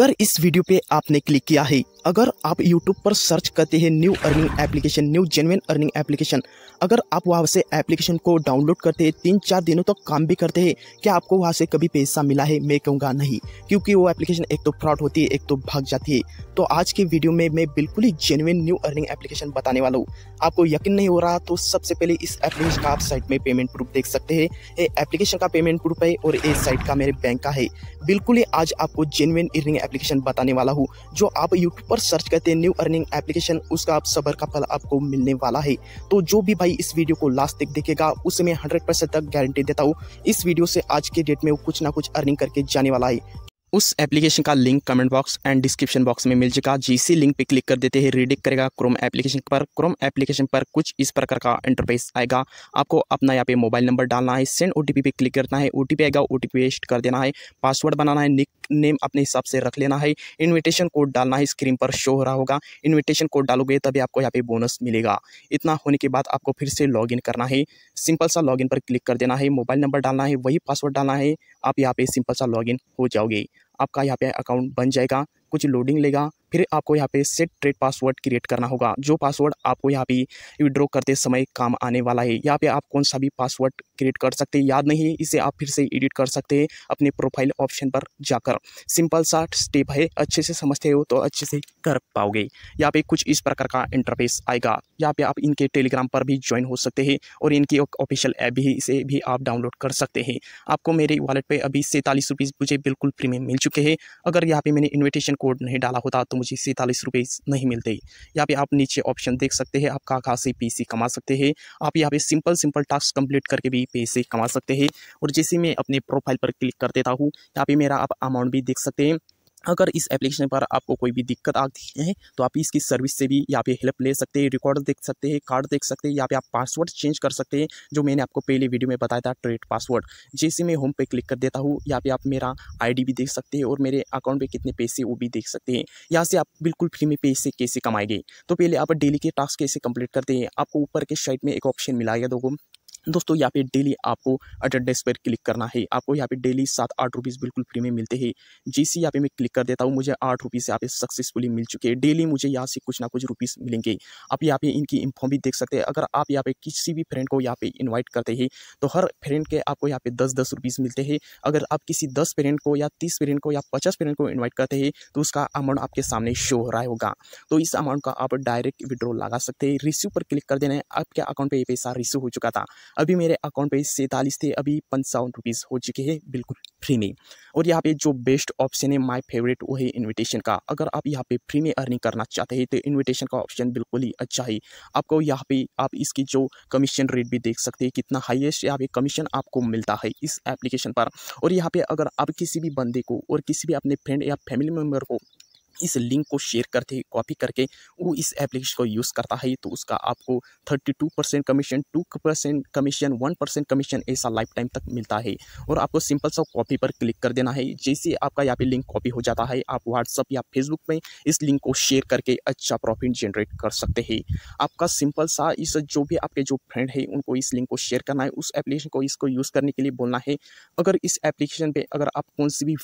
अगर इस वीडियो पे आपने क्लिक किया है अगर आप यूट्यूब पर सर्च करते हैं new earning application new genuine earning application अगर आप वहाँ से एप्लीकेशन को डाउनलोड करते हैं तीन चार दिनों तक तो काम भी करते हैं क्या आपको वहाँ से कभी पैसा मिला है मैं कहूँगा नहीं क्योंकि वो एप्लीकेशन एक तो फ्रॉड होती है एक तो भाग जाती है तो आज के वीडियो में मैं बिल्कुल ही जेनविन न्यू अर्निंग एप्लीकेशन बताने वाला हूँ आपको यकीन नहीं हो रहा तो सबसे पहले इस एप्लीकेशन का आप साइट में पेमेंट प्रूफ देख सकते हैं ये एप्लीकेशन का पेमेंट प्रूफ है और ये साइट का मेरे बैंक का है बिल्कुल ही आज आपको जेनविन अर्निंग एप्लीकेशन बताने वाला हूँ जो आप यूट्यूब पर सर्च करते हैं न्यू अर्निंग एप्लीकेशन उसका आप सबर का फल आपको मिलने वाला है तो जो भी भाई इस वीडियो को लास्ट तक देखेगा उसे मैं हंड्रेड परसेंट तक गारंटी देता हूँ इस वीडियो से आज के डेट में वो कुछ ना कुछ अर्निंग करके जाने वाला है उस एप्लीकेशन का link comment box and description box में मिल जाएगा जिसी लिंक पे क्लिक कर देते हैं रीडिक करेगा क्रोम एप्लीकेशन पर क्रोम एप्लीकेशन पर कुछ इस प्रकार का इंटरफेस आएगा आपको अपना यहाँ पे मोबाइल नंबर डालना है सेंड ओ पे क्लिक करना है ओटीपी आएगा ओटीपी पेस्ट कर देना है पासवर्ड बनाना है निक नेम अपने हिसाब से रख लेना है इन्विटेशन कोड डालना है स्क्रीन पर शो हो रहा होगा इन्विटेशन कोड डालोगे तभी आपको यहाँ पे बोनस मिलेगा इतना होने के बाद आपको फिर से लॉगिन करना है सिंपल सा लॉगिन पर क्लिक कर देना है मोबाइल नंबर डालना है वही पासवर्ड डालना है आप यहाँ पे सिंपल सा लॉगिन हो जाओगे आपका यहाँ पे अकाउंट बन जाएगा कुछ लोडिंग लेगा फिर आपको यहाँ पे सेट ट्रेड पासवर्ड क्रिएट करना होगा जो पासवर्ड आपको यहाँ पे विड्रॉ करते समय काम आने वाला है यहाँ पे आप कौन सा भी पासवर्ड क्रिएट कर सकते हैं याद नहीं इसे आप फिर से एडिट कर सकते हैं अपने प्रोफाइल ऑप्शन पर जाकर सिंपल सा स्टेप है अच्छे से समझते हो तो अच्छे से कर पाओगे यहाँ पे कुछ इस प्रकार का इंटरफेस आएगा यहाँ पे आप इनके टेलीग्राम पर भी ज्वाइन हो सकते हैं और इनकी ऑफिशियल ऐप भी इसे भी आप डाउनलोड कर सकते हैं आपको मेरे वॉलेट पर अभी सैंतालीस रुपीज़ मुझे बिल्कुल फ्री में मिल चुकी चुके हैं अगर यहाँ पे मैंने इन्विटेशन कोड नहीं डाला होता तो मुझे सैंतालीस रुपये नहीं मिलते यहाँ पे आप नीचे ऑप्शन देख सकते हैं आप कहाँ कहाँ से पैसे कमा सकते हैं आप यहाँ पे सिंपल सिंपल टास्क कंप्लीट करके भी पैसे कमा सकते हैं और जैसे मैं अपने प्रोफाइल पर क्लिक कर देता हूँ यहाँ पे मेरा आप अमाउंट भी देख सकते हैं अगर इस एप्लीकेशन पर आपको कोई भी दिक्कत आती है तो आप इसकी सर्विस से भी यहाँ पे हेल्प ले सकते हैं रिकॉर्ड देख सकते हैं कार्ड देख सकते हैं यहाँ पे आप पासवर्ड चेंज कर सकते हैं जो मैंने आपको पहले वीडियो में बताया था ट्रेड पासवर्ड जैसे मैं होम पे क्लिक कर देता हूँ यहाँ पे आप मेरा आईडी भी देख सकते हैं और मेरे अकाउंट पर कितने पैसे वो भी देख सकते हैं यहाँ से आप बिल्कुल फ्री में पैसे कैसे कमाएंगे तो पहले आप डेली के टास्क कैसे कम्प्लीट करते हैं आपको ऊपर के साइड में एक ऑप्शन मिला गया दोगो दोस्तों यहाँ पे डेली आपको अटेंडेंस पर क्लिक करना है आपको यहाँ पे डेली सात आठ रुपीज़ बिल्कुल फ्री में मिलते हैं जिस यहाँ पे मैं क्लिक कर देता हूँ मुझे आठ रुपीज़ यहाँ पे सक्सेसफुली मिल चुके हैं डेली मुझे यहाँ से कुछ ना कुछ रुपीज़ मिलेंगे आप यहाँ पे इनकी इन्फॉर्म भी देख सकते हैं अगर आप यहाँ पे किसी भी फ्रेंड को यहाँ पे इन्वाइट करते हैं तो हर फ्रेंड के आपको यहाँ पे दस दस रुपीज़ मिलते हैं अगर आप किसी दस फ्रेंड को या तीस फ्रेंड को या पचास फ्रेंड को इन्वाइट करते हैं तो उसका अमाउंट आपके सामने शो हो रहा होगा तो इस अमाउंट का आप डायरेक्ट विड्रॉ लगा सकते हैं रिसीव पर क्लिक कर देना है आपके अकाउंट पर ये पैसा रिसीव हो चुका था अभी मेरे अकाउंट पे सैंतालीस थे अभी पंचावन रुपीज़ हो चुके हैं बिल्कुल फ्री में और यहाँ पे जो बेस्ट ऑप्शन है माय फेवरेट वो है इनविटेशन का अगर आप यहाँ पे फ्री में अर्निंग करना चाहते हैं तो इनविटेशन का ऑप्शन बिल्कुल ही अच्छा है आपको यहाँ पे आप इसकी जो कमीशन रेट भी देख सकते हैं कितना हाइएस्ट यहाँ पे कमीशन आपको मिलता है इस एप्लीकेशन पर और यहाँ पर अगर आप किसी भी बंदे को और किसी भी अपने फ्रेंड या फैमिली मेम्बर को इस लिंक को शेयर करते कॉपी करके वो इस एप्लीकेशन को यूज़ करता है तो उसका आपको thirty two percent commission two percent commission one percent commission ऐसा लाइफ टाइम तक मिलता है और आपको सिंपल सा कॉपी पर क्लिक कर देना है जैसे आपका यहाँ पे लिंक कॉपी हो जाता है आप व्हाट्सअप या फेसबुक में इस लिंक को शेयर करके अच्छा प्रॉफिट जनरेट कर सकते हैं आपका सिंपल सा इस जो भी आपके जो फ्रेंड है उनको इस लिंक को शेयर करना है उस एप्लीकेशन को इसको यूज़ करने के लिए बोलना है अगर इस एप्लीकेशन पर अगर आप कौन सी भी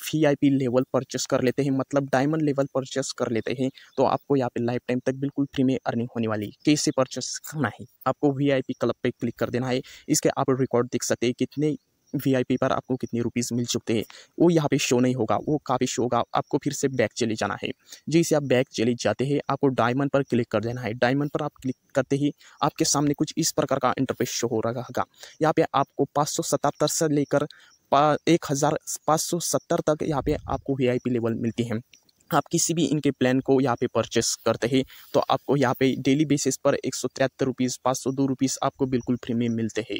वी लेवल परचेस कर लेते हैं मतलब डायमंड लेवल पर परचेस कर लेते हैं तो आपको यहाँ पे लाइफ टाइम तक बिल्कुल फ्री में अर्निंग होने वाली है कैसे परचेस करना है आपको वी आई पी क्लब पर क्लिक कर देना है इसके आप रिकॉर्ड देख सकते हैं कितने वीआईपी पर आपको कितने रुपीज़ मिल चुके हैं वो यहाँ पे शो नहीं होगा वो काफ़ी शो होगा आपको फिर से बैक चले जाना है जैसे आप बैक चले जाते हैं आपको डायमंड पर क्लिक कर देना है डायमंड पर आप क्लिक करते ही आपके सामने कुछ इस प्रकार का इंटरफेस शो हो रहा होगा यहाँ पे आपको पाँच से लेकर एक हज़ार पाँच सौ सत्तर तक यहाँ पे आपको वीआईपी लेवल मिलती है आप किसी भी इनके प्लान को यहाँ पे परचेस करते हैं तो आपको यहाँ पे डेली बेसिस पर एक सौ तिहत्तर रुपीज़ पाँच सौ दो रुपीज़ आपको बिल्कुल फ्री में मिलते हैं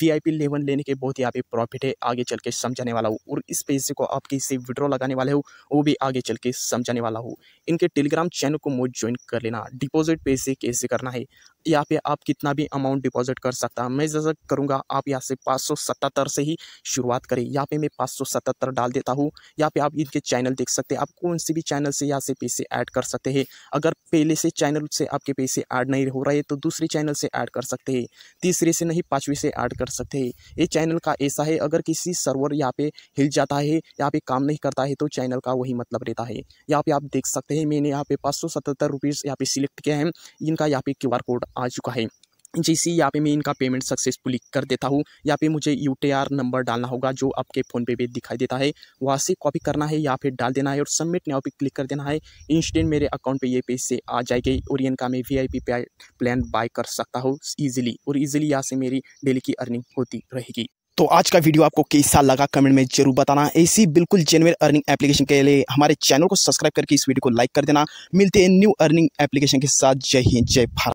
वी आई पी लेवन लेने के बहुत यहाँ पे प्रॉफिट है आगे चल के समझाने वाला हूँ और इस पेज को आप किसी विड्रॉ लगाने वाले हो वो भी आगे चल के समझाने वाला हूँ इनके टेलीग्राम चैनल को मुझ ज्वाइन कर लेना डिपोजिट पैसे कैसे करना है यहाँ पे आप कितना भी अमाउंट डिपॉजिट कर सकता है मैं जैसा करूँगा आप यहाँ से पाँच से ही शुरुआत करें यहाँ पे मैं पाँच डाल देता हूँ यहाँ पे आप इनके चैनल देख सकते हैं आप कौन से भी चैनल से यहाँ से पैसे ऐड कर सकते हैं अगर पहले से चैनल से आपके पैसे ऐड नहीं हो रहे तो दूसरे चैनल से ऐड कर सकते हैं तीसरे से नहीं पाँचवें से ऐड कर सकते हैं ये चैनल का ऐसा है अगर किसी सर्वर यहाँ पे हिल जाता है यहाँ पे काम नहीं करता है तो चैनल का वही मतलब रहता है यहाँ पे आप देख सकते हैं मैंने यहाँ पे पाँच सौ सतहत्तर रुपीज़ यहाँ पे सिलेक्ट किया है इनका यहाँ पे क्यू आर कोड आ चुका है जैसे यहाँ पे मैं इनका पेमेंट सक्सेसफुली कर देता हूँ यहाँ पे मुझे यू नंबर डालना होगा जो आपके फोन पे दिखाई देता है वहाँ से कॉपी करना है या फिर डाल देना है और सबमिट नाव पे क्लिक कर देना है इंस्टेंट मेरे अकाउंट पे ये पैसे आ जाएंगे और इनका मैं वी प्लान बाय कर सकता हूँ ईजिली और ईजिली यहाँ से मेरी डेली की अर्निंग होती रहेगी तो आज का वीडियो आपको कैसा लगा कमेंट में जरूर बताना ऐसी बिल्कुल जेनविन अर्निंग एप्लीकेशन के लिए हमारे चैनल को सब्सक्राइब करके इस वीडियो को लाइक कर देना मिलते हैं न्यू अर्निंग एप्लीकेशन के साथ जय हिंद जय भारत